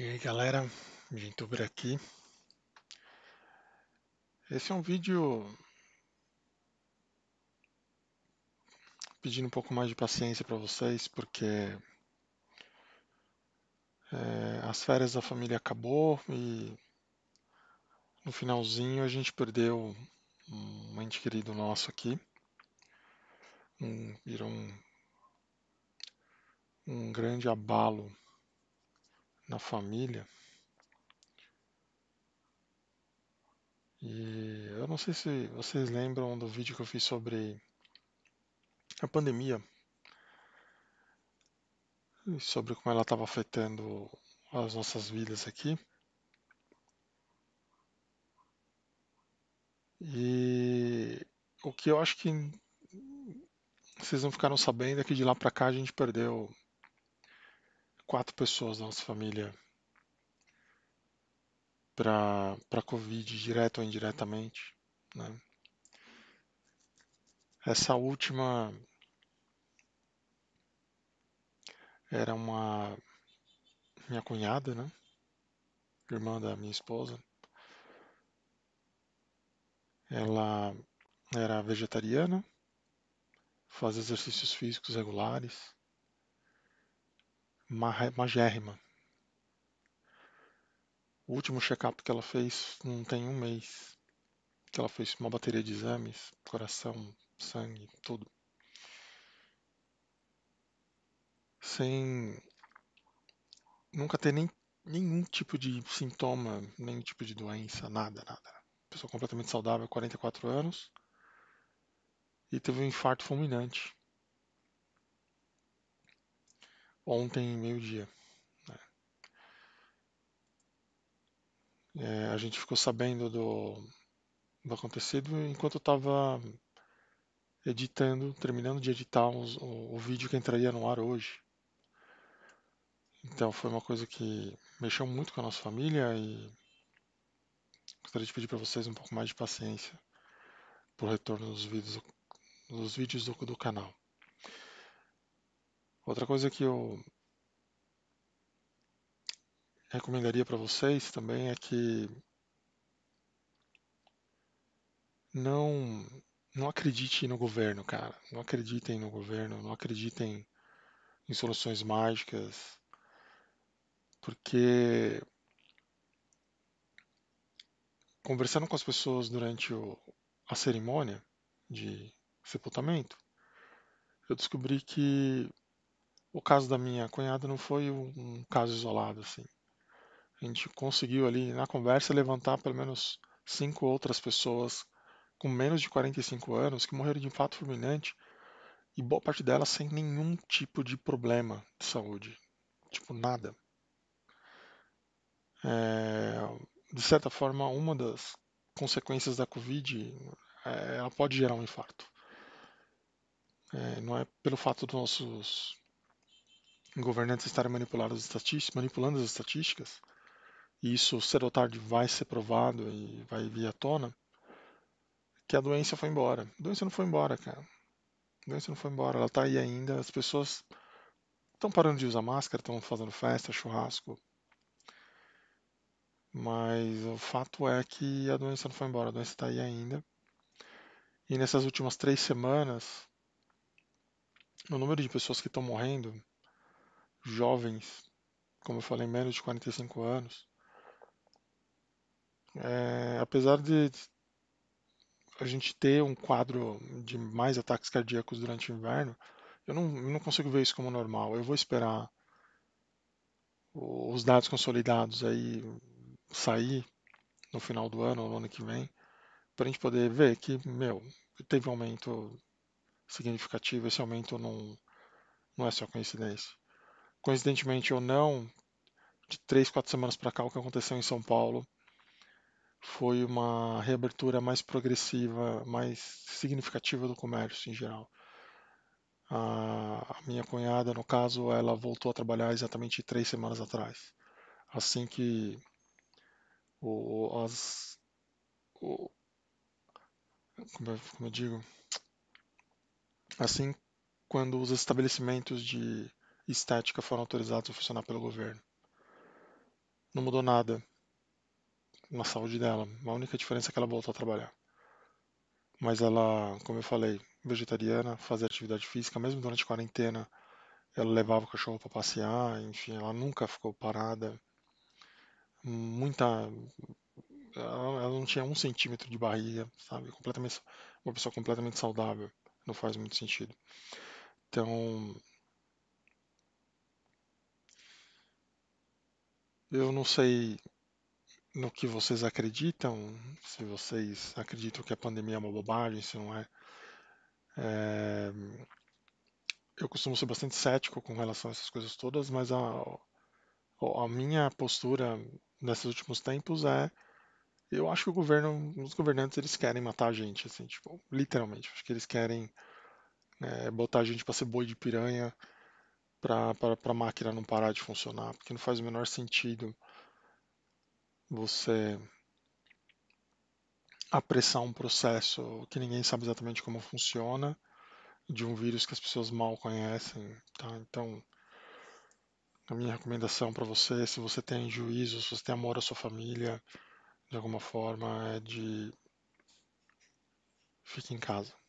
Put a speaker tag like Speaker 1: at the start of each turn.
Speaker 1: E aí galera, Gintuber aqui. Esse é um vídeo pedindo um pouco mais de paciência para vocês, porque é, as férias da família acabou e no finalzinho a gente perdeu um ente querido nosso aqui. Um, virou um, um grande abalo na família. E eu não sei se vocês lembram do vídeo que eu fiz sobre a pandemia, sobre como ela estava afetando as nossas vidas aqui. E o que eu acho que vocês não ficaram sabendo é que de lá para cá a gente perdeu quatro pessoas da nossa família para Covid, direto ou indiretamente. Né? Essa última era uma minha cunhada, né? Irmã da minha esposa. Ela era vegetariana, fazia exercícios físicos regulares magérrima. O último check-up que ela fez não tem um mês. Que ela fez uma bateria de exames, coração, sangue, tudo. Sem nunca ter nem, nenhum tipo de sintoma, nenhum tipo de doença, nada, nada. Pessoa completamente saudável, 44 anos. E teve um infarto fulminante ontem meio-dia. Né? É, a gente ficou sabendo do, do acontecido enquanto eu estava editando, terminando de editar os, o, o, vídeo que entraria no ar hoje. Então foi uma coisa que mexeu muito com a nossa família e gostaria de pedir para vocês um pouco mais de paciência para o retorno dos vídeos, dos vídeos do, do canal. Outra coisa que eu recomendaria para vocês também é que não não acreditem no governo, cara. Não acreditem no governo, não acreditem em soluções mágicas, porque conversando com as pessoas durante o, a cerimônia de sepultamento, eu descobri que o caso da minha cunhada não foi um caso isolado, assim. A gente conseguiu ali na conversa levantar pelo menos cinco outras pessoas com menos de 45 anos que morreram de infarto fulminante e boa parte delas sem nenhum tipo de problema de saúde, tipo nada. É, de certa forma, uma das consequências da Covid, é, ela pode gerar um infarto. É, não é pelo fato dos nossos governantes estarem manipulando as estatísticas, manipulando as estatísticas, e isso cedo ou tarde vai ser provado e vai vir à tona, que a doença foi embora. A doença não foi embora, cara. A doença não foi embora, ela tá aí ainda. As pessoas estão parando de usar máscara, estão fazendo festa, churrasco. Mas o fato é que a doença não foi embora, a doença está aí ainda. E nessas últimas três semanas, o número de pessoas que estão morrendo jovens, como eu falei, menos de 45 anos, é, apesar de a gente ter um quadro de mais ataques cardíacos durante o inverno, eu não, eu não consigo ver isso como normal. Eu vou esperar os dados consolidados aí sair no final do ano ou no ano que vem, para a gente poder ver que, meu, teve um aumento significativo, esse aumento não, não é só coincidência coincidentemente ou não, de três, quatro semanas para cá, o que aconteceu em São Paulo foi uma reabertura mais progressiva, mais significativa do comércio em geral. A minha cunhada, no caso, ela voltou a trabalhar exatamente três semanas atrás. Assim que o, as, o, como, eu, é, como eu digo, assim quando os estabelecimentos de e estética foram autorizados a funcionar pelo governo. Não mudou nada na saúde dela. A única diferença é que ela voltou a trabalhar. Mas ela, como eu falei, vegetariana, fazia atividade física, mesmo durante a quarentena, ela levava o cachorro para passear, enfim, ela nunca ficou parada. Muita. Ela não tinha um centímetro de barriga, sabe? Completamente... Uma pessoa completamente saudável. Não faz muito sentido. Então, Eu não sei no que vocês acreditam, se vocês acreditam que a pandemia é uma bobagem, se não é. é... Eu costumo ser bastante cético com relação a essas coisas todas, mas a, a minha postura nesses últimos tempos é eu acho que o governo, os governantes, eles querem matar a gente, assim, tipo, literalmente. Acho que eles querem é, botar a gente para ser boi de piranha para a máquina não parar de funcionar, porque não faz o menor sentido você apressar um processo que ninguém sabe exatamente como funciona, de um vírus que as pessoas mal conhecem. Tá? Então, a minha recomendação para você, se você tem juízo, se você tem amor à sua família, de alguma forma, é de fique em casa.